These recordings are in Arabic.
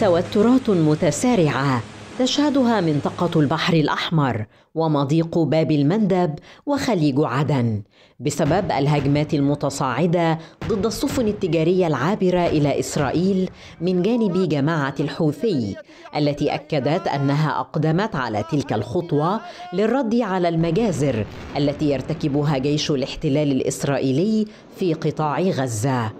توترات متسارعه تشهدها منطقة البحر الأحمر ومضيق باب المندب وخليج عدن بسبب الهجمات المتصاعدة ضد السفن التجارية العابرة إلى إسرائيل من جانب جماعة الحوثي التي أكدت أنها أقدمت على تلك الخطوة للرد على المجازر التي يرتكبها جيش الاحتلال الإسرائيلي في قطاع غزة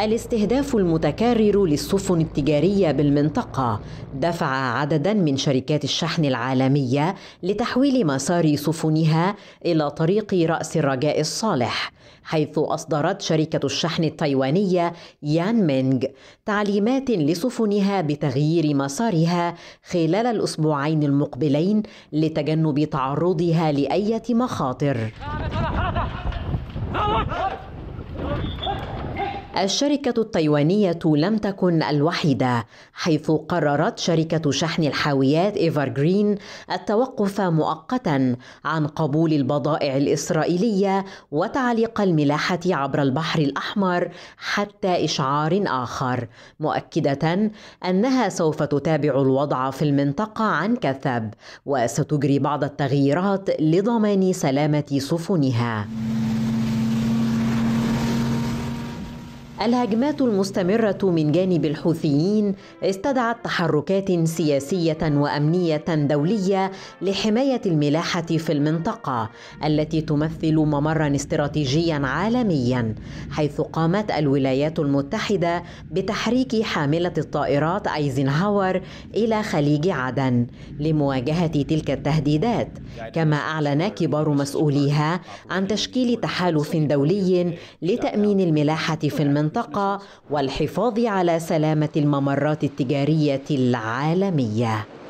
الاستهداف المتكرر للسفن التجاريه بالمنطقه دفع عددا من شركات الشحن العالميه لتحويل مسار سفنها الى طريق راس الرجاء الصالح حيث اصدرت شركه الشحن التايوانيه يان مينغ تعليمات لسفنها بتغيير مسارها خلال الاسبوعين المقبلين لتجنب تعرضها لاي مخاطر الشركة التايوانية لم تكن الوحيدة حيث قررت شركة شحن الحاويات إيفرغرين التوقف مؤقتا عن قبول البضائع الإسرائيلية وتعليق الملاحة عبر البحر الأحمر حتى إشعار آخر مؤكدة أنها سوف تتابع الوضع في المنطقة عن كثب وستجري بعض التغييرات لضمان سلامة سفنها الهجمات المستمرة من جانب الحوثيين استدعت تحركات سياسية وأمنية دولية لحماية الملاحة في المنطقة التي تمثل ممرا استراتيجيا عالميا حيث قامت الولايات المتحدة بتحريك حاملة الطائرات أيزنهاور إلى خليج عدن لمواجهة تلك التهديدات كما أعلن كبار مسؤوليها عن تشكيل تحالف دولي لتأمين الملاحة في المنطقة المنطقة والحفاظ على سلامة الممرات التجارية العالمية